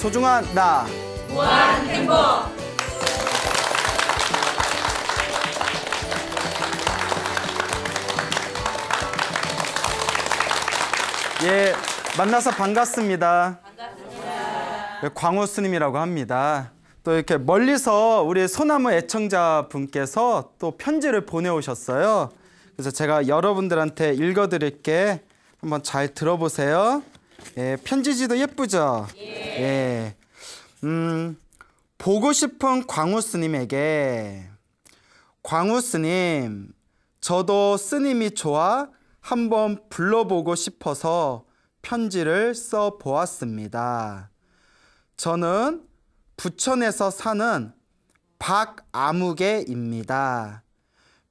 소중한 나. 무한 행복. 예, 만나서 반갑습니다. 반갑습니다. 예, 광호 스님이라고 합니다. 또 이렇게 멀리서 우리 소나무 애청자 분께서 또 편지를 보내오셨어요. 그래서 제가 여러분들한테 읽어드릴게 한번 잘 들어보세요. 예, 편지지도 예쁘죠? 예. 예. 음, 보고 싶은 광우 스님에게 광우 스님, 저도 스님이 좋아 한번 불러보고 싶어서 편지를 써 보았습니다. 저는 부천에서 사는 박아무개입니다.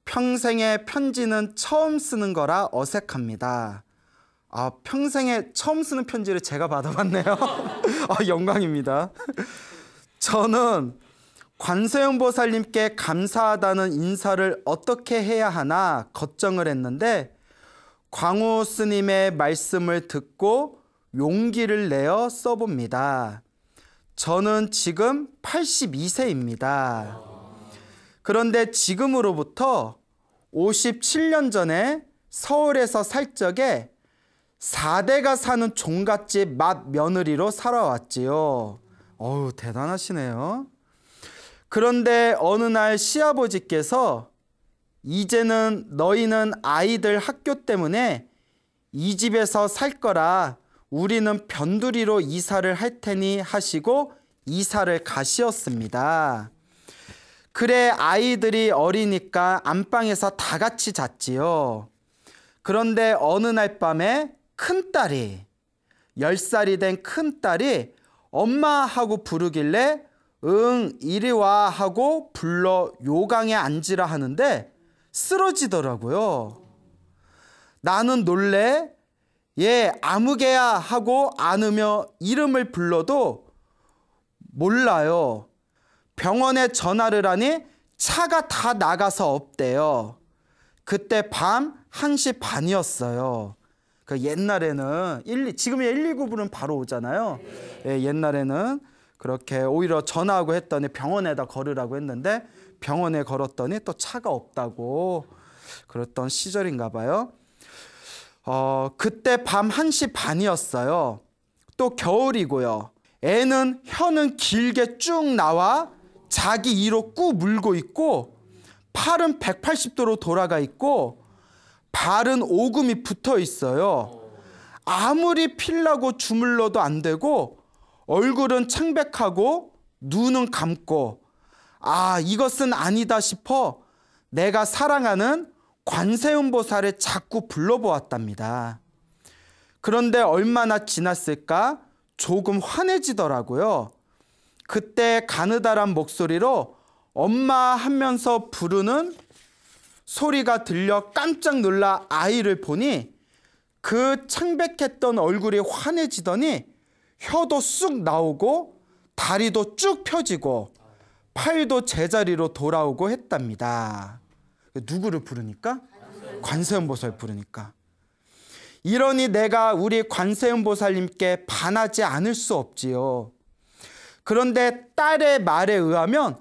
평생에 편지는 처음 쓰는 거라 어색합니다. 아, 평생에 처음 쓰는 편지를 제가 받아봤네요. 아, 영광입니다. 저는 관세음 보살님께 감사하다는 인사를 어떻게 해야 하나 걱정을 했는데 광우 스님의 말씀을 듣고 용기를 내어 써봅니다. 저는 지금 82세입니다. 그런데 지금으로부터 57년 전에 서울에서 살 적에 4대가 사는 종갓집 맏 며느리로 살아왔지요. 어우, 대단하시네요. 그런데 어느 날 시아버지께서 이제는 너희는 아이들 학교 때문에 이 집에서 살 거라 우리는 변두리로 이사를 할 테니 하시고 이사를 가시었습니다. 그래 아이들이 어리니까 안방에서 다 같이 잤지요. 그런데 어느 날 밤에 큰딸이 10살이 된 큰딸이 엄마하고 부르길래 응 이리 와 하고 불러 요강에 앉으라 하는데 쓰러지더라고요. 나는 놀래 예 아무개야 하고 안으며 이름을 불러도 몰라요. 병원에 전화를 하니 차가 다 나가서 없대요. 그때 밤 1시 반이었어요. 그 옛날에는 1, 지금의 119부는 바로 오잖아요. 예, 옛날에는 그렇게 오히려 전화하고 했더니 병원에다 걸으라고 했는데 병원에 걸었더니 또 차가 없다고 그랬던 시절인가 봐요. 어, 그때 밤 1시 반이었어요. 또 겨울이고요. 애는 혀는 길게 쭉 나와 자기 이로 꾸 물고 있고 팔은 180도로 돌아가 있고 발은 오금이 붙어 있어요. 아무리 필라고 주물러도 안 되고 얼굴은 창백하고 눈은 감고 아 이것은 아니다 싶어 내가 사랑하는 관세음보살을 자꾸 불러보았답니다. 그런데 얼마나 지났을까 조금 환해지더라고요. 그때 가느다란 목소리로 엄마 하면서 부르는 소리가 들려 깜짝 놀라 아이를 보니 그 창백했던 얼굴이 환해지더니 혀도 쑥 나오고 다리도 쭉 펴지고 팔도 제자리로 돌아오고 했답니다. 누구를 부르니까? 관세음보살 부르니까. 이러니 내가 우리 관세음보살님께 반하지 않을 수 없지요. 그런데 딸의 말에 의하면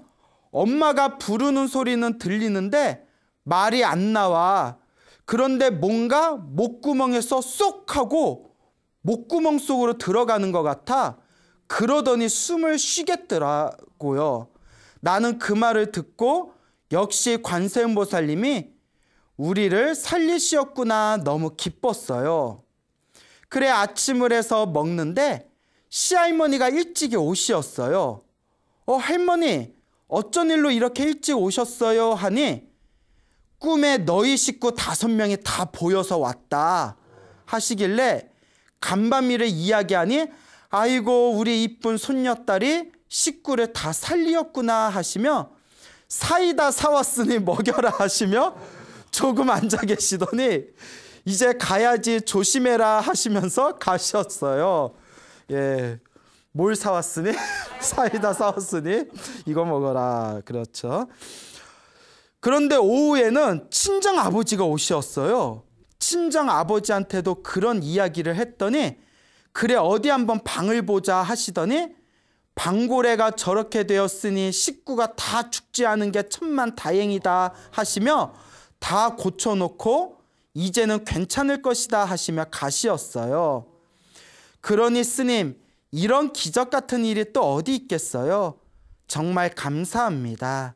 엄마가 부르는 소리는 들리는데 말이 안 나와. 그런데 뭔가 목구멍에서 쏙 하고 목구멍 속으로 들어가는 것 같아. 그러더니 숨을 쉬겠더라고요. 나는 그 말을 듣고 역시 관세음보살님이 우리를 살리시었구나 너무 기뻤어요. 그래 아침을 해서 먹는데 시할머니가 일찍이 오시었어요. 어 할머니 어쩐 일로 이렇게 일찍 오셨어요 하니 꿈에 너희 식구 다섯 명이 다 보여서 왔다 하시길래 간밤미를 이야기하니 아이고 우리 이쁜 손녀딸이 식구를 다 살리었구나 하시며 사이다 사왔으니 먹여라 하시며 조금 앉아 계시더니 이제 가야지 조심해라 하시면서 가셨어요. 예. 뭘 사왔으니? 사이다 사왔으니? 이거 먹어라. 그렇죠. 그런데 오후에는 친정 아버지가 오셨어요. 친정 아버지한테도 그런 이야기를 했더니 그래 어디 한번 방을 보자 하시더니 방고래가 저렇게 되었으니 식구가 다 죽지 않은 게 천만 다행이다 하시며 다 고쳐놓고 이제는 괜찮을 것이다 하시며 가시었어요. 그러니 스님 이런 기적 같은 일이 또 어디 있겠어요? 정말 감사합니다.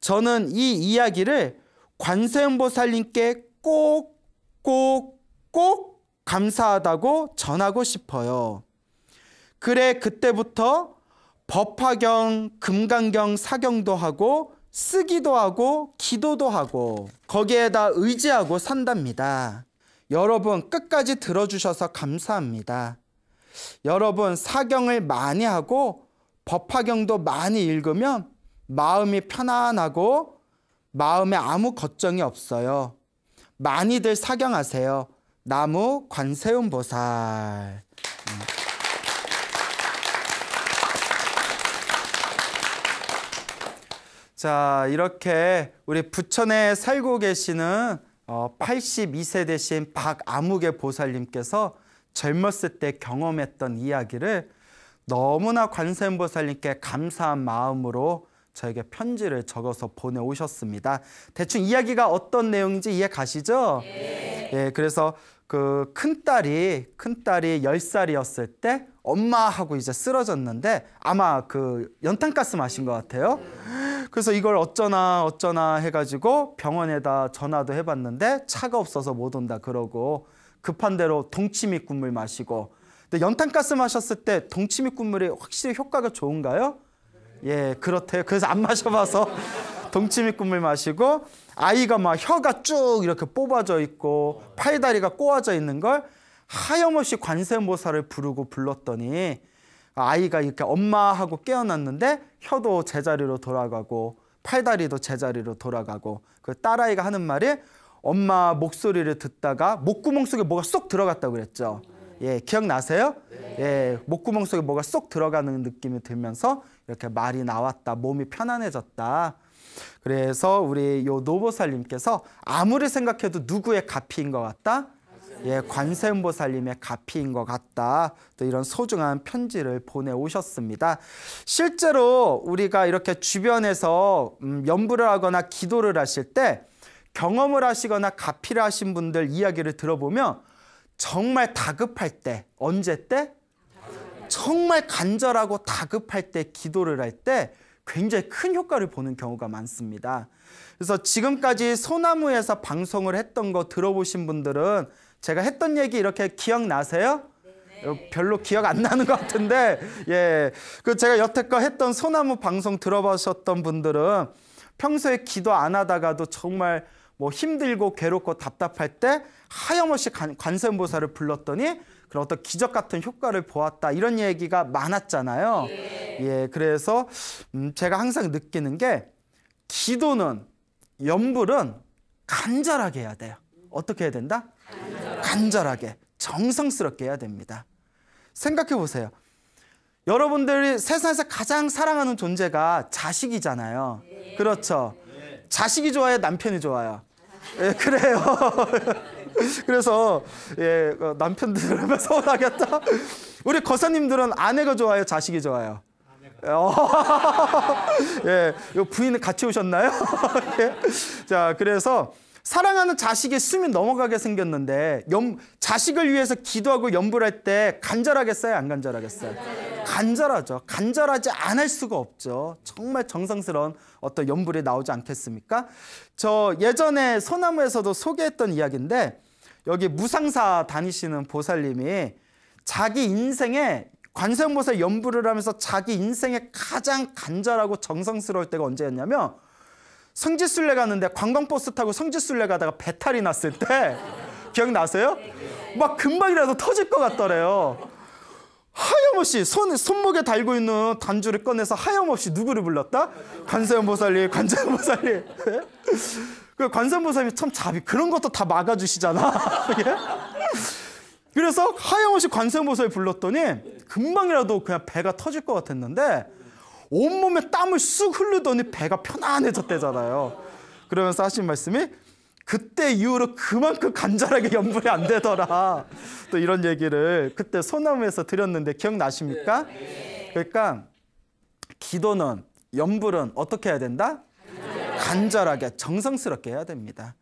저는 이 이야기를 관세음보살님께 꼭, 꼭, 꼭 감사하다고 전하고 싶어요. 그래, 그때부터 법화경, 금강경, 사경도 하고 쓰기도 하고 기도도 하고 거기에다 의지하고 산답니다. 여러분 끝까지 들어주셔서 감사합니다. 여러분 사경을 많이 하고 법화경도 많이 읽으면 마음이 편안하고 마음에 아무 걱정이 없어요. 많이들 사경하세요. 나무 관세음보살. 음. 자, 이렇게 우리 부천에 살고 계시는 82세 어, 되신 박아무개 보살님께서 젊었을 때 경험했던 이야기를 너무나 관세음보살님께 감사한 마음으로 저에게 편지를 적어서 보내오셨습니다. 대충 이야기가 어떤 내용인지 이해 가시죠? 예. 예 그래서 그 큰딸이, 큰딸이 10살이었을 때 엄마 하고 이제 쓰러졌는데 아마 그 연탄가스 마신 것 같아요. 그래서 이걸 어쩌나 어쩌나 해가지고 병원에다 전화도 해봤는데 차가 없어서 못 온다 그러고 급한 대로 동치미 국물 마시고 근데 연탄가스 마셨을 때 동치미 국물이 확실히 효과가 좋은가요? 예, 그렇대요. 그래서 안 마셔봐서 동치미꿈을 마시고 아이가 막 혀가 쭉 이렇게 뽑아져 있고 팔다리가 꼬아져 있는 걸 하염없이 관세음보살을 부르고 불렀더니 아이가 이렇게 엄마 하고 깨어났는데 혀도 제자리로 돌아가고 팔다리도 제자리로 돌아가고 그 딸아이가 하는 말이 엄마 목소리를 듣다가 목구멍 속에 뭐가 쏙 들어갔다고 그랬죠. 예, 기억나세요? 예, 목구멍 속에 뭐가 쏙 들어가는 느낌이 들면서 이렇게 말이 나왔다, 몸이 편안해졌다. 그래서 우리 요 노보살님께서 아무리 생각해도 누구의 가피인 것 같다? 예, 관세음보살님의 가피인 것 같다. 또 이런 소중한 편지를 보내오셨습니다. 실제로 우리가 이렇게 주변에서 음, 연부를 하거나 기도를 하실 때 경험을 하시거나 가피를 하신 분들 이야기를 들어보면 정말 다급할 때, 언제 때? 정말 간절하고 다급할 때 기도를 할 때 굉장히 큰 효과를 보는 경우가 많습니다. 그래서 지금까지 소나무에서 방송을 했던 거 들어보신 분들은 제가 했던 얘기 이렇게 기억나세요? 네. 어, 별로 기억 안 나는 것 같은데 예, 그 제가 여태껏 했던 소나무 방송 들어보셨던 분들은 평소에 기도 안 하다가도 정말 뭐 힘들고 괴롭고 답답할 때 하염없이 관세음보살을 불렀더니 그런 어떤 기적 같은 효과를 보았다 이런 얘기가 많았잖아요. 예, 예 그래서 음, 제가 항상 느끼는 게 기도는 염불은 간절하게 해야 돼요. 어떻게 해야 된다? 간절하게, 간절하게 정성스럽게 해야 됩니다. 생각해 보세요. 여러분들이 세상에서 가장 사랑하는 존재가 자식이잖아요. 그렇죠. 자식이 좋아요, 남편이 좋아요. 예, 그래요. 그래서 예, 어, 남편들 서운하겠다. 우리 거사님들은 아내가 좋아요, 자식이 좋아요. 예, 부인 같이 오셨나요? 예. 자, 그래서 사랑하는 자식이 숨이 넘어가게 생겼는데 염, 자식을 위해서 기도하고 염불할 때 간절하겠어요? 안 간절하겠어요? 간절요 간절하죠. 간절하지 않을 수가 없죠. 정말 정성스러운 어떤 염불이 나오지 않겠습니까? 저 예전에 소나무에서도 소개했던 이야기인데 여기 무상사 다니시는 보살님이 자기 인생에 관세음보살 염불을 하면서 자기 인생에 가장 간절하고 정성스러울 때가 언제였냐면 성지순례 갔는데 관광버스 타고 성지순례 가다가 배탈이 났을 때 기억나세요? 막 금방이라도 터질 것 같더래요. 하염없이 손, 손목에 달고 있는 단주를 꺼내서 하염없이 누구를 불렀다? 관세음보살님, 관세음보살님. 그 관세음보살님이 참 자비, 그런 것도 다 막아주시잖아. 예? 그래서 하염없이 관세음보살님 불렀더니 금방이라도 그냥 배가 터질 것 같았는데 온몸에 땀을 쑥 흘르더니 배가 편안해졌대잖아요. 그러면서 하신 말씀이 그때 이후로 그만큼 간절하게 염불이 안 되더라. 또 이런 얘기를 그때 소나무에서 드렸는데 기억나십니까? 그러니까 기도는 염불은 어떻게 해야 된다? 간절하게 정성스럽게 해야 됩니다.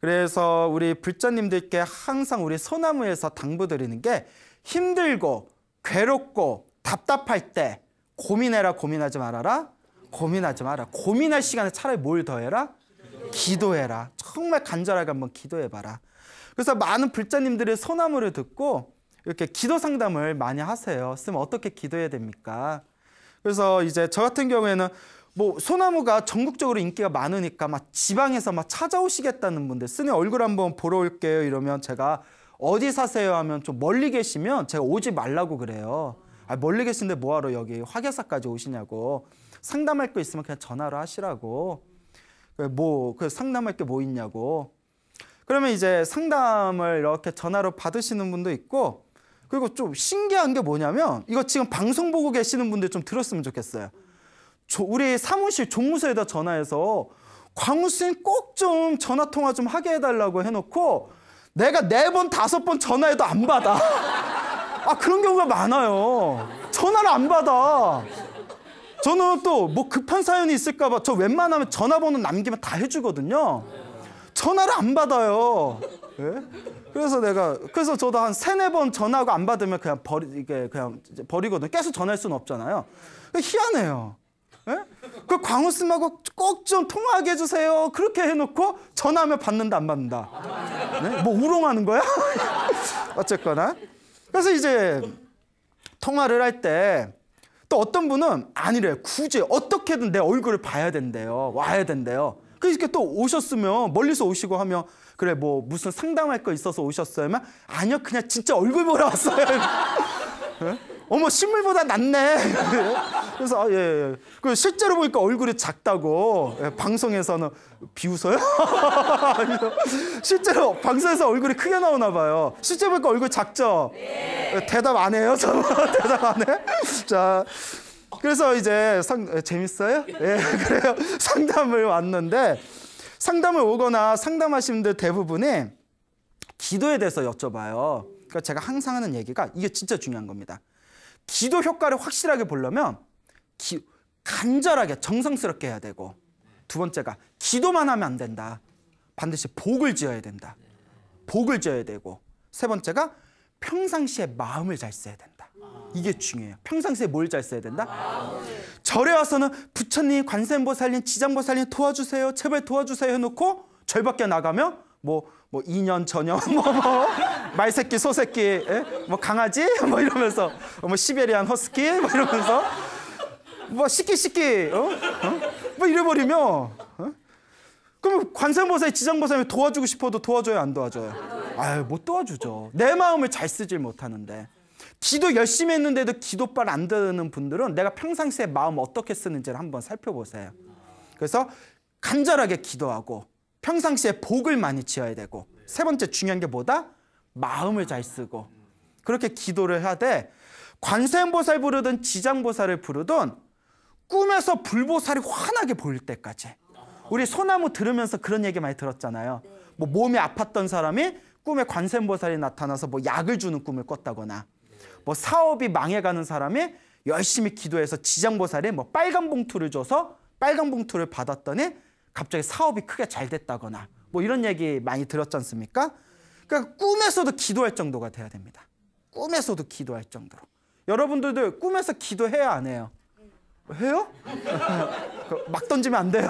그래서 우리 불자님들께 항상 우리 소나무에서 당부드리는 게 힘들고 괴롭고 답답할 때 고민해라 고민하지 말아라 고민하지 마라 고민할 시간에 차라리 뭘 더해라 기도해라 정말 간절하게 한번 기도해봐라 그래서 많은 불자님들의 소나무를 듣고 이렇게 기도 상담을 많이 하세요 쓰면 어떻게 기도해야 됩니까 그래서 이제 저 같은 경우에는 뭐 소나무가 전국적으로 인기가 많으니까 막 지방에서 막 찾아오시겠다는 분들 쓰니 얼굴 한번 보러 올게요 이러면 제가 어디 사세요 하면 좀 멀리 계시면 제가 오지 말라고 그래요 아, 멀리 계신데 뭐하러 여기 화계사까지 오시냐고 상담할 거 있으면 그냥 전화로 하시라고 뭐그 뭐, 그 상담할 게 뭐 있냐고 그러면 이제 상담을 이렇게 전화로 받으시는 분도 있고 그리고 좀 신기한 게 뭐냐면 이거 지금 방송 보고 계시는 분들 좀 들었으면 좋겠어요. 우리 사무실 종무소에다 전화해서 광우 씨는 꼭좀 전화 통화 좀 하게 해달라고 해놓고 내가 네 번 다섯 번 전화해도 안 받아. 아, 그런 경우가 많아요. 전화를 안 받아. 저는 또 뭐 급한 사연이 있을까봐 저 웬만하면 전화번호 남기면 다 해주거든요. 전화를 안 받아요. 네? 그래서 내가 그래서 저도 한 세네 번 전화하고 안 받으면 그냥 버리 이게 그냥 버리거든요. 계속 전화할 수는 없잖아요. 그러니까 희한해요. 네? 그 광우 쌤하고 꼭 좀 통화하게 해주세요. 그렇게 해놓고 전화하면 받는다 안 받는다. 네? 뭐 우롱하는 거야? 어쨌거나 그래서 이제 통화를 할 때 또 어떤 분은 아니래 굳이 어떻게든 내 얼굴을 봐야 된대요 와야 된대요 그러니까또 오셨으면 멀리서 오시고 하면 그래 뭐 무슨 상담할 거 있어서 오셨어요? 아니요 그냥 진짜 얼굴 보러 왔어요 네? 어머 식물보다 낫네. 그래서 아, 예, 예. 그 실제로 보니까 얼굴이 작다고 예, 방송에서는 비웃어요. 실제로 방송에서 얼굴이 크게 나오나 봐요. 실제 보니까 얼굴 작죠. 예, 대답 안 해요. 저 뭐, 대답 안 해. 자. 그래서 이제 상, 예, 재밌어요? 예, 그래요. 상담을 왔는데 상담을 오거나 상담하시 분들 대부분이 기도에 대해서 여쭤봐요. 그러니까 제가 항상 하는 얘기가 이게 진짜 중요한 겁니다. 기도 효과를 확실하게 보려면 기, 간절하게 정성스럽게 해야 되고 두 번째가 기도만 하면 안 된다. 반드시 복을 지어야 된다. 복을 지어야 되고 세 번째가 평상시에 마음을 잘 써야 된다. 이게 중요해요. 평상시에 뭘 잘 써야 된다? 절에 와서는 부처님, 관세음보살님, 지장보살님 도와주세요. 제발 도와주세요 해놓고 절밖에 나가면 뭐뭐 2년 전혀 뭐, 뭐 말새끼 소새끼 예? 뭐 강아지 뭐 이러면서 뭐 시베리안 허스키 뭐 이러면서 뭐 시끼 시끼 어? 어? 뭐 이래버리면 어? 그럼 관세음보살 지장보살이 도와주고 싶어도 도와줘요 안 도와줘요 아유 못 도와주죠 내 마음을 잘 쓰질 못하는데 기도 열심히 했는데도 기도빨 안 되는 분들은 내가 평상시에 마음 어떻게 쓰는지를 한번 살펴보세요 그래서 간절하게 기도하고 평상시에 복을 많이 지어야 되고 세 번째 중요한 게 뭐다? 마음을 잘 쓰고 그렇게 기도를 하되 관세음보살 부르든 지장보살을 부르든 꿈에서 불보살이 환하게 보일 때까지 우리 소나무 들으면서 그런 얘기 많이 들었잖아요 뭐 몸이 아팠던 사람이 꿈에 관세음보살이 나타나서 뭐 약을 주는 꿈을 꿨다거나 뭐 사업이 망해가는 사람이 열심히 기도해서 지장보살이 뭐 빨간 봉투를 줘서 빨간 봉투를 받았더니 갑자기 사업이 크게 잘 됐다거나 뭐 이런 얘기 많이 들었지 않습니까? 그러니까 꿈에서도 기도할 정도가 돼야 됩니다. 꿈에서도 기도할 정도로. 여러분들도 꿈에서 기도해야 안 해요? 해요? 그 막 던지면 안 돼요.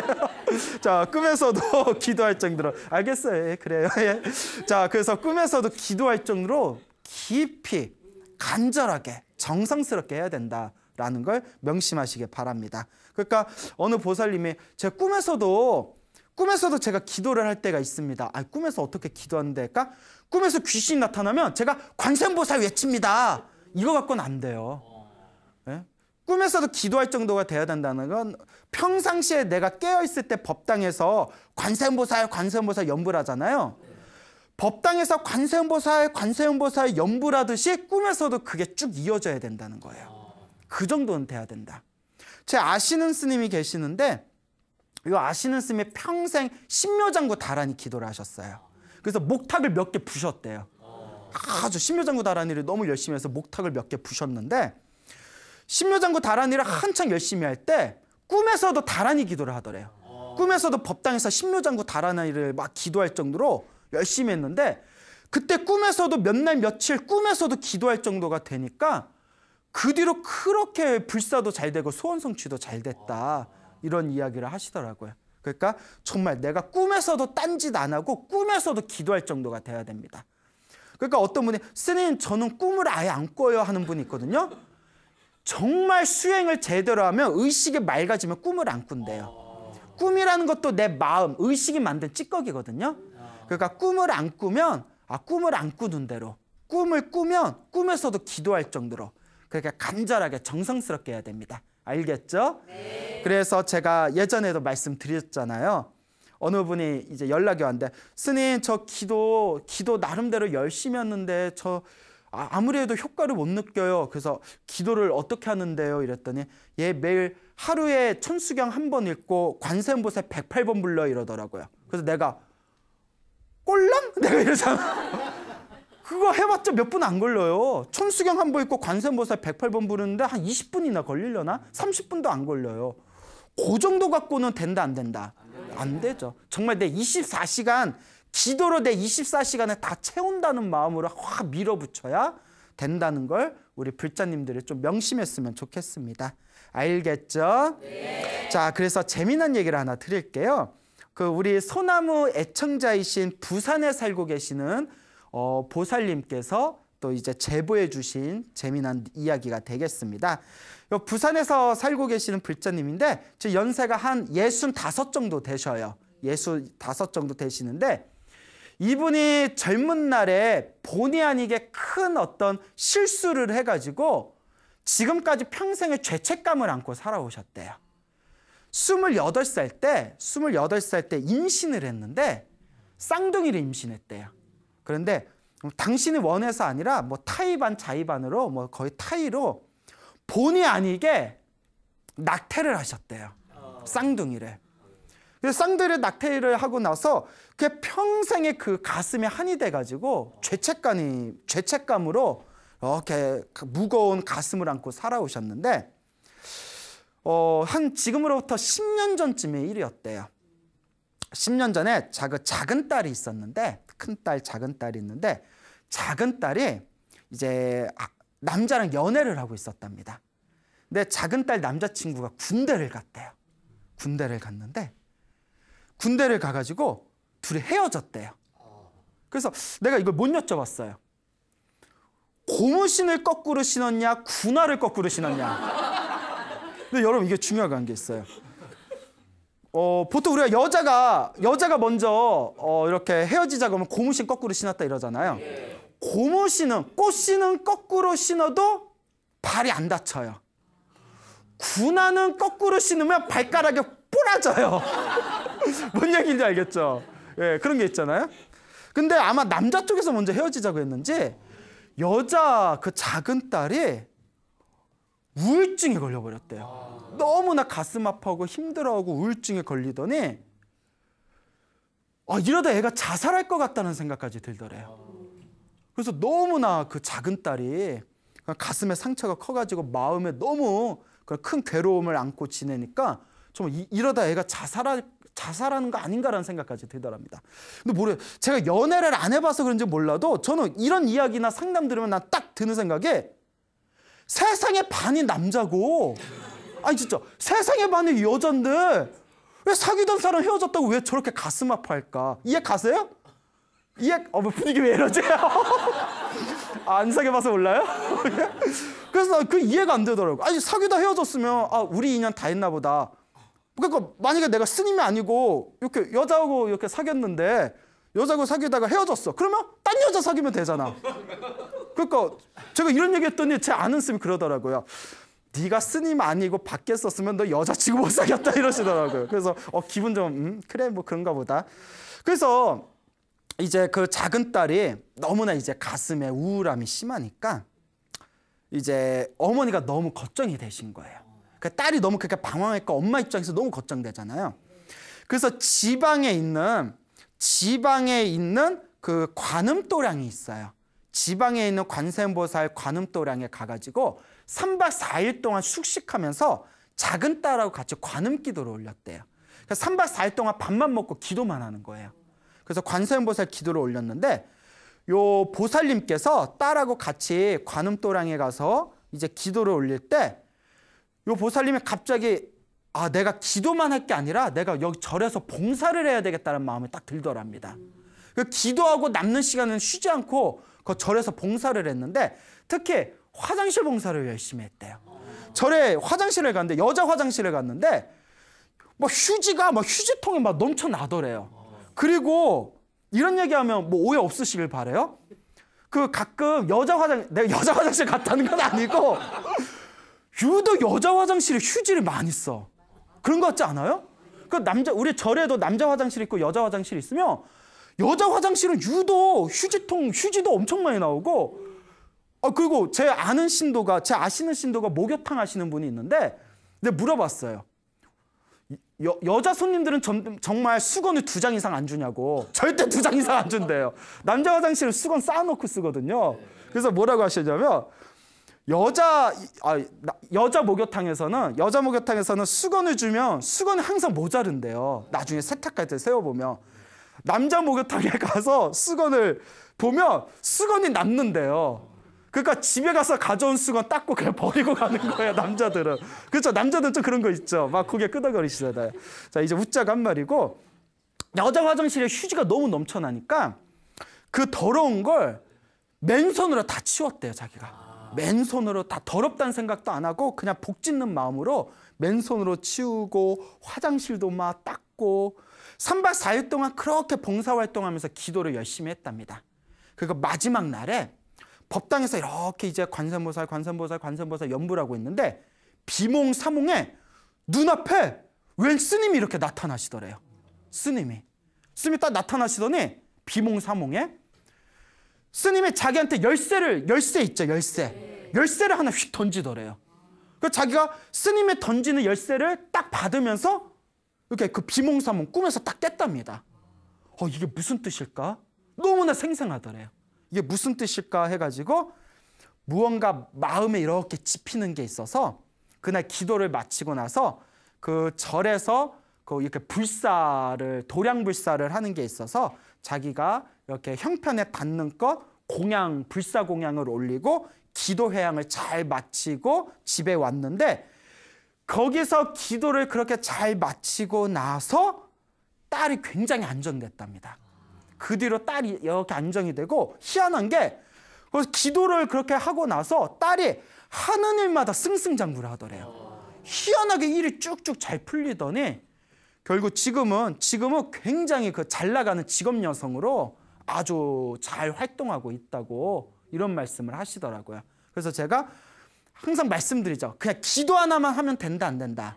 자, 꿈에서도 기도할 정도로. 알겠어요. 예, 그래요. 예. 자, 그래서 꿈에서도 기도할 정도로 깊이, 간절하게, 정성스럽게 해야 된다. 라는 걸 명심하시길 바랍니다. 그러니까 어느 보살님이 제 꿈에서도 꿈에서도 제가 기도를 할 때가 있습니다. 아, 꿈에서 어떻게 기도한대까? 꿈에서 귀신이 나타나면 제가 관세음보살 외칩니다. 이거 갖고는 안 돼요. 네? 꿈에서도 기도할 정도가 돼야 된다는 건 평상시에 내가 깨어있을 때 법당에서 관세음보살, 관세음보살 염불하잖아요 법당에서 관세음보살, 관세음보살 염불하듯이 꿈에서도 그게 쭉 이어져야 된다는 거예요. 그 정도는 돼야 된다. 제 아시는 스님이 계시는데 이 아시는 스님이 평생 신묘장구 다란이 기도를 하셨어요. 그래서 목탁을 몇 개 부셨대요. 아주 신묘장구 다란이를 너무 열심히 해서 목탁을 몇 개 부셨는데 신묘장구 다란이를 한창 열심히 할 때 꿈에서도 다란이 기도를 하더래요. 꿈에서도 법당에서 신묘장구 다란이를 막 기도할 정도로 열심히 했는데 그때 꿈에서도 몇 날 며칠 꿈에서도 기도할 정도가 되니까 그 뒤로 그렇게 불사도 잘 되고 소원 성취도 잘 됐다. 이런 이야기를 하시더라고요. 그러니까 정말 내가 꿈에서도 딴짓 안 하고 꿈에서도 기도할 정도가 돼야 됩니다. 그러니까 어떤 분이 스님 저는 꿈을 아예 안 꿔요 하는 분이 있거든요. 정말 수행을 제대로 하면 의식이 맑아지면 꿈을 안 꾼대요. 꿈이라는 것도 내 마음, 의식이 만든 찌꺼기거든요. 그러니까 꿈을 안 꾸면 아 꿈을 안 꾸는 대로 꿈을 꾸면 꿈에서도 기도할 정도로 그러니까 간절하게 정성스럽게 해야 됩니다. 알겠죠? 네. 그래서 제가 예전에도 말씀드렸잖아요. 어느 분이 이제 연락이 왔는데 스님 저 기도 기도 나름대로 열심히 했는데 저 아, 아무래도 효과를 못 느껴요. 그래서 기도를 어떻게 하는데요? 이랬더니 얘 예, 매일 하루에 천수경 한 번 읽고 관세음보세 108번 불러 이러더라고요. 그래서 내가 꼴랑 내가 이러잖아 그거 해봤자 몇 분 안 걸려요. 천수경 한보 있고 관세음보살 108번 부르는데 한 20분이나 걸리려나? 30분도 안 걸려요. 그 정도 갖고는 된다 안 된다? 안 되죠. 정말 내 24시간 기도로 내 24시간을 다 채운다는 마음으로 확 밀어붙여야 된다는 걸 우리 불자님들이 좀 명심했으면 좋겠습니다. 알겠죠? 네. 자, 그래서 재미난 얘기를 하나 드릴게요. 그 우리 소나무 애청자이신 부산에 살고 계시는 어, 보살님께서 또 이제 제보해 주신 재미난 이야기가 되겠습니다. 부산에서 살고 계시는 불자님인데 제 연세가 한 예순 정도 되셔요. 예순 정도 되시는데 이분이 젊은 날에 본의 아니게 큰 어떤 실수를 해가지고 지금까지 평생의 죄책감을 안고 살아오셨대요. 28살 때, 28살 때 임신을 했는데 쌍둥이를 임신했대요. 그런데 당신이 원해서 아니라 뭐 타이반 자이반으로 뭐 거의 타이로 본의 아니게 낙태를 하셨대요. 쌍둥이를. 그래서 쌍둥이를 낙태를 하고 나서 그 평생의 그 가슴에 한이 돼가지고 죄책감이 죄책감으로 이렇게 그 무거운 가슴을 안고 살아오셨는데 어, 한 지금으로부터 10년 전쯤의 일이었대요. 10년 전에 작은, 그 작은 딸이 있었는데 큰 딸, 작은 딸이 있는데 작은 딸이 이제 아, 남자랑 연애를 하고 있었답니다. 근데 작은 딸 남자친구가 군대를 갔대요. 군대를 갔는데 군대를 가가지고 둘이 헤어졌대요. 그래서 내가 이걸 못 여쭤봤어요. 고무신을 거꾸로 신었냐, 군화를 거꾸로 신었냐. 근데 여러분 이게 중요한 게 있어요. 어, 보통 우리가 여자가 여자가 먼저 어, 이렇게 헤어지자 그러면 고무신 거꾸로 신었다 이러잖아요. 고무 신은 꽃 신은 거꾸로 신어도 발이 안 다쳐요. 군화는 거꾸로 신으면 발가락이 부러져요. 뭔 얘기인지 알겠죠? 예, 그런 게 있잖아요. 근데 아마 남자 쪽에서 먼저 헤어지자고 했는지 여자 그 작은 딸이 우울증에 걸려버렸대요. 너무나 가슴 아파하고 힘들어하고 우울증에 걸리더니 아, 이러다 애가 자살할 것 같다는 생각까지 들더래요. 그래서 너무나 그 작은 딸이 가슴에 상처가 커가지고 마음에 너무 큰 괴로움을 안고 지내니까 좀 이, 러다 애가 자살할 자살하는 거 아닌가라는 생각까지 들더랍니다. 근데 모르 제가 연애를 안 해봐서 그런지 몰라도 저는 이런 이야기나 상담 들으면 난 딱 드는 생각에 세상에 반이 남자고 아니 진짜 세상에 반이 여잔데 왜 사귀던 사람 헤어졌다고 왜 저렇게 가슴 아파할까 이해 가세요? 이악 어, 뭐 분위기 왜 이러지? 안 사귀어봐서 몰라요? 그래서 그 이해가 안 되더라고. 아니 사귀다 헤어졌으면 아 우리 인연 다 했나 보다. 그러니까 만약에 내가 스님이 아니고 이렇게 여자하고 이렇게 사귀었는데 여자하고 사귀다가 헤어졌어. 그러면 딴 여자 사귀면 되잖아. 그러니까 제가 이런 얘기했더니 제 아는 스님이 그러더라고요. 네가 스님 아니고 밖에 썼으면 너 여자 지금 못 사귀었다 이러시더라고요. 그래서 어 기분 좀 음, 그래 뭐 그런가 보다. 그래서 이제 그 작은 딸이 너무나 이제 가슴에 우울함이 심하니까 이제 어머니가 너무 걱정이 되신 거예요. 그러니까 딸이 너무 그렇게 방황했고 엄마 입장에서 너무 걱정되잖아요. 그래서 지방에 있는 지방에 있는 그 관음도량이 있어요. 지방에 있는 관세음보살 관음도량에 가가지고 3박 4일 동안 숙식하면서 작은 딸하고 같이 관음기도를 올렸대요. 그러니까 3박 4일 동안 밥만 먹고 기도만 하는 거예요. 그래서 관세음보살 기도를 올렸는데 요 보살님께서 딸하고 같이 관음도랑에 가서 이제 기도를 올릴 때요 보살님이 갑자기 아 내가 기도만 할 게 아니라 내가 여기 절에서 봉사를 해야 되겠다는 마음이 딱 들더랍니다. 그 기도하고 남는 시간은 쉬지 않고 그 절에서 봉사를 했는데 특히 화장실 봉사를 열심히 했대요. 절에 화장실을 갔는데 여자 화장실을 갔는데 뭐 휴지가 막 뭐 휴지통에 막 넘쳐나더래요. 그리고 이런 얘기하면 뭐 오해 없으시길 바래요. 그 가끔 여자 화장 내가 여자 화장실 갔다는 건 아니고 유독 여자 화장실에 휴지를 많이 써. 그런 거 같지 않아요? 그 남자 우리 절에도 남자 화장실 있고 여자 화장실 있으면 여자 화장실은 유독 휴지통 휴지도 엄청 많이 나오고 어 그리고 제 아는 신도가 제 아시는 신도가 목욕탕 하시는 분이 있는데 근데 물어봤어요. 여, 여자 손님들은 점, 정말 수건을 두 장 이상 안 주냐고 절대 두 장 이상 안 준대요 남자 화장실은 수건 쌓아놓고 쓰거든요 그래서 뭐라고 하시냐면 여자 아, 여자 목욕탕에서는 여자 목욕탕에서는 수건을 주면 수건이 항상 모자른대요 나중에 세탁할 때 세워보면 남자 목욕탕에 가서 수건을 보면 수건이 남는데요 그러니까 집에 가서 가져온 수건 닦고 그냥 버리고 가는 거예요 남자들은 그렇죠 남자들 좀 그런 거 있죠 막 고개 끄덕거리시잖아요 자 이제 웃자가 말이고 여자 화장실에 휴지가 너무 넘쳐나니까 그 더러운 걸 맨손으로 다 치웠대요 자기가 맨손으로 다 더럽다는 생각도 안 하고 그냥 복 짓는 마음으로 맨손으로 치우고 화장실도 막 닦고 3박 4일 동안 그렇게 봉사활동하면서 기도를 열심히 했답니다. 그리고 마지막 날에 법당에서 이렇게 이제 관세음보살, 관세음보살, 관세음보살 연불하고 있는데 비몽 사몽에 눈앞에 웬 스님이 이렇게 나타나시더래요. 스님이. 스님이 딱 나타나시더니 비몽 사몽에 스님이 자기한테 열쇠를 열쇠 있죠 열쇠 열쇠를 하나 휙 던지더래요. 그 자기가 스님의 던지는 열쇠를 딱 받으면서 이렇게 그 비몽사몽 꿈에서 딱 깼답니다. 어 이게 무슨 뜻일까? 너무나 생생하더래요. 이게 무슨 뜻일까 해가지고 무언가 마음에 이렇게 찝히는 게 있어서 그날 기도를 마치고 나서 그 절에서 그 이렇게 불사를 도량 불사를 하는 게 있어서 자기가 이렇게 형편에 닿는 것 공양 불사 공양을 올리고 기도 회양을 잘 마치고 집에 왔는데 거기서 기도를 그렇게 잘 마치고 나서 딸이 굉장히 안정됐답니다 그 뒤로 딸이 이렇게 안정이 되고 희한한 게 기도를 그렇게 하고 나서 딸이 하는 일마다 승승장구를 하더래요. 희한하게 일이 쭉쭉 잘 풀리더니 결국 지금은 지금은 굉장히 그 잘 나가는 직업 여성으로 아주 잘 활동하고 있다고 이런 말씀을 하시더라고요. 그래서 제가 항상 말씀드리죠. 그냥 기도 하나만 하면 된다 안 된다.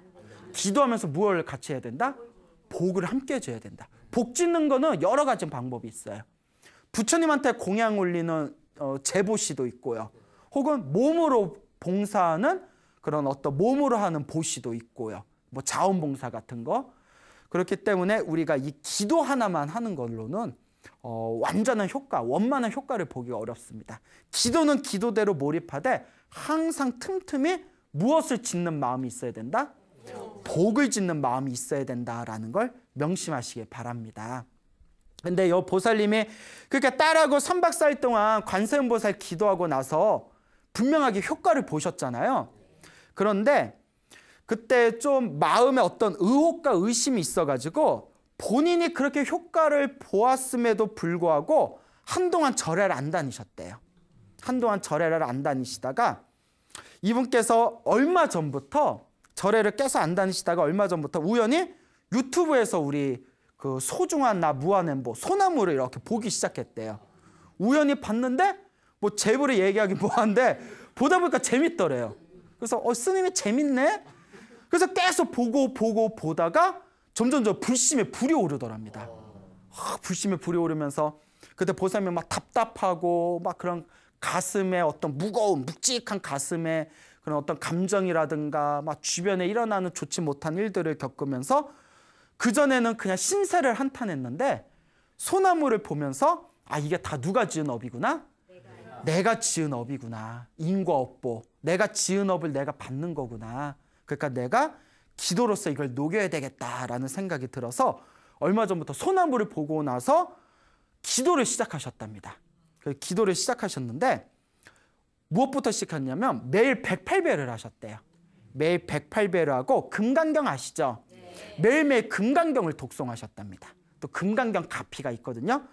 기도하면서 무엇을 같이 해야 된다? 복을 함께 줘야 된다. 복 짓는 거는 여러 가지 방법이 있어요. 부처님한테 공양 올리는 어, 제보시도 있고요. 혹은 몸으로 봉사하는 그런 어떤 몸으로 하는 보시도 있고요. 뭐 자원봉사 같은 거. 그렇기 때문에 우리가 이 기도 하나만 하는 걸로는 어, 완전한 효과, 원만한 효과를 보기 어렵습니다. 기도는 기도대로 몰입하되 항상 틈틈이 무엇을 짓는 마음이 있어야 된다? 복을 짓는 마음이 있어야 된다라는 걸 명심하시길 바랍니다. 근데 요 보살님이 그러니 딸하고 3박 4 동안 관세음보살 기도하고 나서 분명하게 효과를 보셨잖아요. 그런데 그때 좀 마음에 어떤 의혹과 의심이 있어가지고 본인이 그렇게 효과를 보았음에도 불구하고 한동안 절에를 안 다니셨대요. 한동안 절에를 안 다니시다가 이분께서 얼마 전부터 절에를 깨서 안 다니시다가 얼마 전부터 우연히 유튜브에서 우리 그 소중한 나 무한행보 소나무를 이렇게 보기 시작했대요. 우연히 봤는데 뭐 제부를 얘기하기 뭐한데 보다 보니까 재밌더래요. 그래서 어 스님이 재밌네. 그래서 계속 보고 보고 보다가 점점 저 불심에 불이 오르더랍니다. 아, 불심에 불이 오르면서 그때 보살님 막 답답하고 막 그런 가슴에 어떤 무거운 묵직한 가슴에 그런 어떤 감정이라든가 막 주변에 일어나는 좋지 못한 일들을 겪으면서 그전에는 그냥 신세를 한탄했는데 소나무를 보면서 아 이게 다 누가 지은 업이구나 내가, 지은 업이구나 인과업보 내가 지은 업을 내가 받는 거구나 그러니까 내가 기도로서 이걸 녹여야 되겠다라는 생각이 들어서 얼마 전부터 소나무를 보고 나서 기도를 시작하셨답니다. 그 기도를 시작하셨는데 무엇부터 시작했냐면 매일 108배를 하셨대요. 매일 108배를 하고 금강경 아시죠? 네. 매일매일 금강경을 독송하셨답니다. 또 금강경 가피가 있거든요.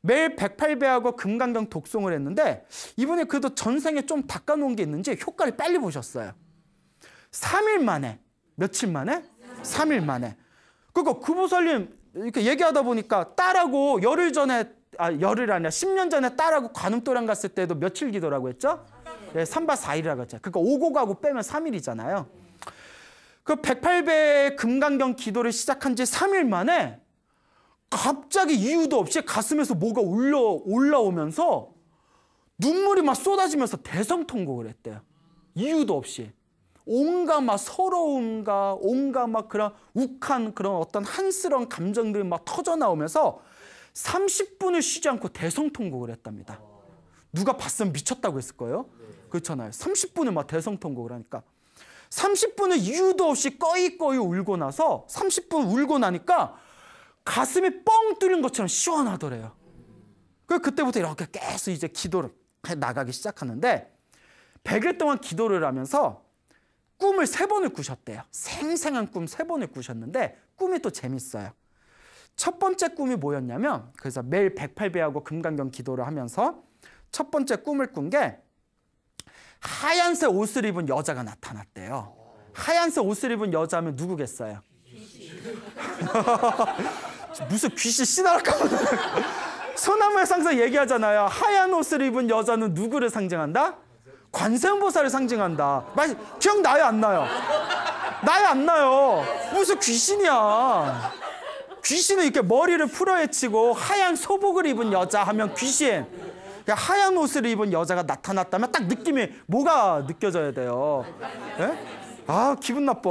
매일 108배하고 금강경 독송을 했는데 이분이 그래도 전생에 좀 닦아놓은 게 있는지 효과를 빨리 보셨어요. 3일 만에 며칠 만에? 3일 만에. 그러니까 구보살님 이렇게 얘기하다 보니까 딸하고 열흘 전에 아 열흘 아니라 10년 전에 딸하고 관음도량 갔을 때도 며칠 기도라고 했죠? 3바 4일이라고 했죠. 그러니까 5고 가고 빼면 3일이잖아요. 그 108배 금강경 기도를 시작한 지 3일 만에 갑자기 이유도 없이 가슴에서 뭐가 올려 올라오면서 눈물이 막 쏟아지면서 대성통곡을 했대요. 이유도 없이. 온갖 막 서러움과 온갖 막 그런 욱한 그런 어떤 한스러운 감정들이 막 터져 나오면서 30분을 쉬지 않고 대성통곡을 했답니다. 누가 봤으면 미쳤다고 했을 거예요. 그렇잖아요. 30분을 막 대성통곡을 하니까 30분을 이유도 없이 꺼이꺼이 울고 나서 30분 울고 나니까 가슴이 뻥 뚫린 것처럼 시원하더래요. 그 그때부터 이렇게 계속 이제 기도를 나가기 시작하는데 100일 동안 기도를 하면서 꿈을 세 번을 꾸셨대요. 생생한 꿈 세 번을 꾸셨는데 꿈이 또 재밌어요. 첫 번째 꿈이 뭐였냐면 그래서 매일 108배하고 금강경 기도를 하면서 첫 번째 꿈을 꾼게 하얀색 옷을 입은 여자가 나타났대요. 하얀색 옷을 입은 여자면 누구겠어요? 무슨 귀신 씨나라까 소나무에서 상 얘기하잖아요. 하얀 옷을 입은 여자는 누구를 상징한다? 관세음보살을 상징한다. 말 기억나요? 안 나요? 나요? 안 나요? 무슨 귀신이야. 귀신은 이렇게 머리를 풀어헤치고 하얀 소복을 입은 여자 하면 귀신. 하얀 옷을 입은 여자가 나타났다면 딱 느낌이 뭐가 느껴져야 돼요? 네? 아 기분 나빠.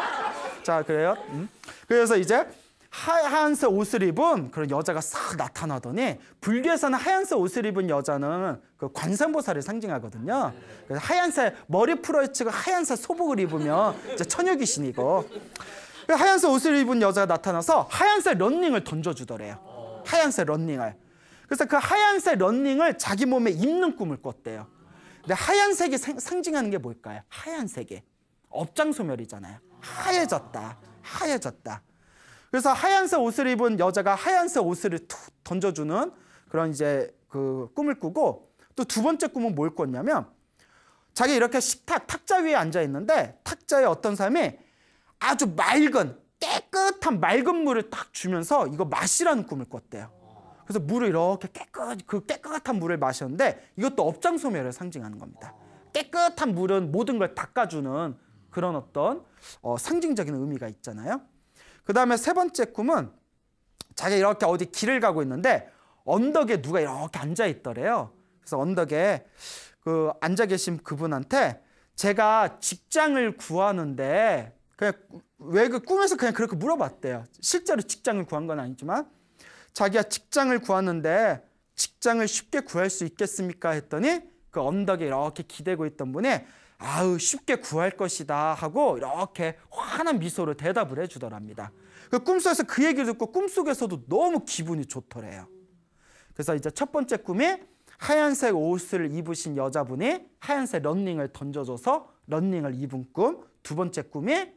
자 그래요. 음. 그래서 이제 하얀색 옷을 입은 그런 여자가 싹 나타나더니 불교에서는 하얀색 옷을 입은 여자는 그 관산보살을 상징하거든요. 그래서 하얀색 머리 풀어치고 하얀색 소복을 입으면 이제 천여 귀신이고 하얀색 옷을 입은 여자가 나타나서 하얀색 런닝을 던져주더래요. 하얀색 런닝을. 그래서 그 하얀색 런닝을 자기 몸에 입는 꿈을 꿨대요. 근데 하얀색이 상징하는 게 뭘까요? 하얀색이 업장소멸이잖아요. 하얘졌다. 하얘졌다. 그래서 하얀색 옷을 입은 여자가 하얀색 옷을 툭 던져주는 그런 이제 그 꿈을 꾸고 또 두 번째 꿈은 뭘 꿨냐면 자기 이렇게 식탁 탁자 위에 앉아 있는데 탁자에 어떤 사람이 아주 맑은 깨끗한 맑은 물을 딱 주면서 이거 마시라는 꿈을 꿨대요. 그래서 물을 이렇게 깨끗 그 깨끗한 물을 마셨는데 이것도 업장 소멸을 상징하는 겁니다. 깨끗한 물은 모든 걸 닦아주는 그런 어떤 어, 상징적인 의미가 있잖아요. 그 다음에 세 번째 꿈은 자기가 이렇게 어디 길을 가고 있는데 언덕에 누가 이렇게 앉아 있더래요. 그래서 언덕에 그 앉아 계신 그분한테 제가 직장을 구하는데 그냥 왜 그 꿈에서 그냥 그렇게 물어봤대요. 실제로 직장을 구한 건 아니지만 자기가 직장을 구하는데 직장을 쉽게 구할 수 있겠습니까? 했더니 그 언덕에 이렇게 기대고 있던 분이 아우 쉽게 구할 것이다 하고 이렇게 환한 미소로 대답을 해주더랍니다. 그 꿈속에서 그 얘기를 듣고 꿈속에서도 너무 기분이 좋더래요. 그래서 이제 첫 번째 꿈이 하얀색 옷을 입으신 여자분이 하얀색 런닝을 던져줘서 런닝을 입은 꿈. 두 번째 꿈이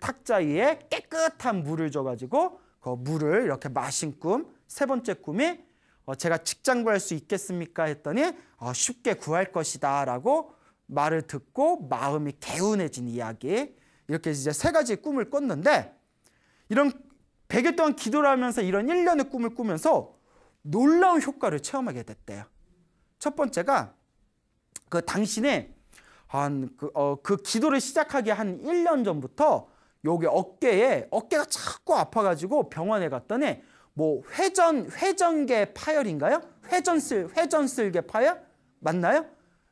탁자 위에 깨끗한 물을 줘가지고 그 물을 이렇게 마신 꿈. 세 번째 꿈이 어, 제가 직장 구할 수 있겠습니까? 했더니 어, 쉽게 구할 것이다 라고 말을 듣고 마음이 개운해진 이야기 이렇게 이제 세 가지 꿈을 꿨는데 이런 100일 동안 기도를 하면서 이런 1년의 꿈을 꾸면서 놀라운 효과를 체험하게 됐대요. 첫 번째가 그 당신의 한 그 어, 그 기도를 시작하기 한 1년 전부터 여기 어깨에 어깨가 자꾸 아파가지고 병원에 갔더니 뭐 회전 회전계 파열인가요? 회전슬 회전슬계 파열 맞나요?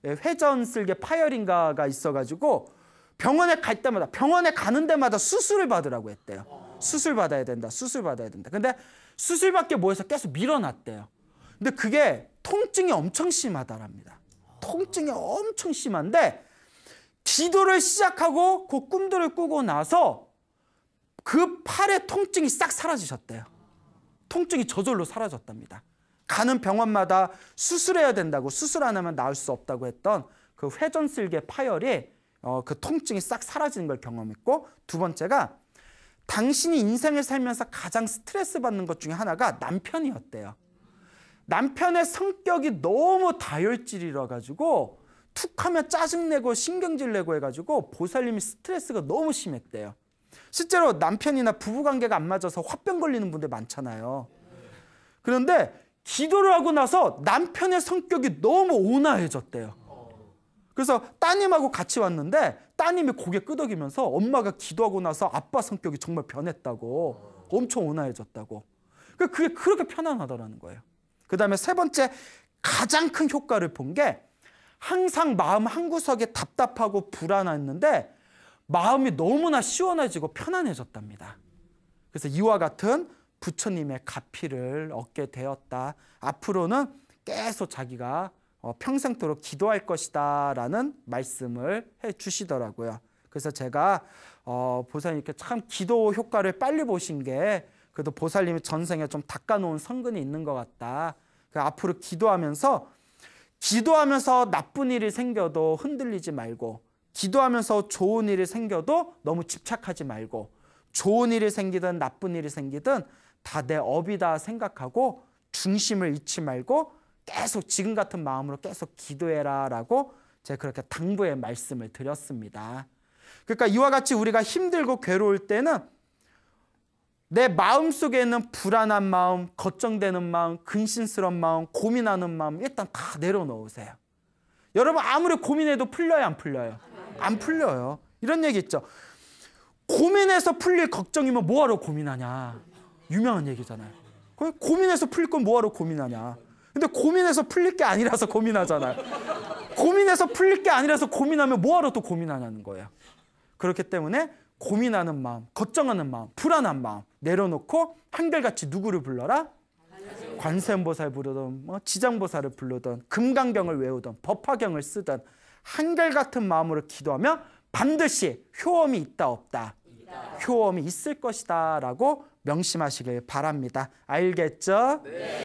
예, 회전슬계 파열인가가 있어가지고 병원에 갈 때마다 병원에 가는 데마다 수술을 받으라고 했대요. 수술 받아야 된다. 수술 받아야 된다. 근데 수술밖에 뭐 해서 계속 밀어놨대요. 근데 그게 통증이 엄청 심하다랍니다. 통증이 엄청 심한데 기도를 시작하고 그 꿈들을 꾸고 나서 그 팔의 통증이 싹 사라지셨대요. 통증이 저절로 사라졌답니다. 가는 병원마다 수술해야 된다고 수술 안 하면 나을 수 없다고 했던 그 회전슬개 파열이 어, 그 통증이 싹 사라지는 걸 경험했고 두 번째가 당신이 인생을 살면서 가장 스트레스 받는 것 중에 하나가 남편이었대요. 남편의 성격이 너무 다혈질이라 가지고 툭하면 짜증내고 신경질 내고 해가지고 보살님이 스트레스가 너무 심했대요. 실제로 남편이나 부부관계가 안 맞아서 화병 걸리는 분들 많잖아요. 그런데 기도를 하고 나서 남편의 성격이 너무 온화해졌대요. 그래서 따님하고 같이 왔는데 따님이 고개 끄덕이면서 엄마가 기도하고 나서 아빠 성격이 정말 변했다고 엄청 온화해졌다고. 그러니까 그게 그렇게 편안하다라는 거예요. 그 다음에 세 번째 가장 큰 효과를 본 게 항상 마음 한구석에 답답하고 불안했는데 마음이 너무나 시원해지고 편안해졌답니다. 그래서 이와 같은 부처님의 가피를 얻게 되었다. 앞으로는 계속 자기가 어, 평생토록 기도할 것이다 라는 말씀을 해 주시더라고요. 그래서 제가 어, 보살님께 참 기도 효과를 빨리 보신 게 그래도 보살님이 전생에 좀 닦아놓은 성근이 있는 것 같다. 그 앞으로 기도하면서 기도하면서 나쁜 일이 생겨도 흔들리지 말고 기도하면서 좋은 일이 생겨도 너무 집착하지 말고 좋은 일이 생기든 나쁜 일이 생기든 다 내 업이다 생각하고 중심을 잃지 말고 계속 지금 같은 마음으로 계속 기도해라 라고 제가 그렇게 당부의 말씀을 드렸습니다. 그러니까 이와 같이 우리가 힘들고 괴로울 때는 내 마음 속에 있는 불안한 마음, 걱정되는 마음, 근심스러운 마음, 고민하는 마음 일단 다 내려놓으세요. 여러분 아무리 고민해도 풀려야 안 풀려요. 안 풀려요. 이런 얘기 있죠. 고민해서 풀릴 걱정이면 뭐하러 고민하냐. 유명한 얘기잖아요. 고민해서 풀릴 건 뭐하러 고민하냐. 근데 고민해서 풀릴 게 아니라서 고민하잖아요. 고민해서 풀릴 게 아니라서 고민하면 뭐하러 또 고민하냐는 거예요. 그렇기 때문에 고민하는 마음, 걱정하는 마음, 불안한 마음 내려놓고 한결같이 누구를 불러라? 관세음보살 부르던, 뭐 지장보살을 부르던, 금강경을 외우던, 법화경을 쓰던 한결같은 마음으로 기도하면 반드시 효험이 있다 없다. 효험이 있을 것이다 라고 명심하시길 바랍니다. 알겠죠? 네.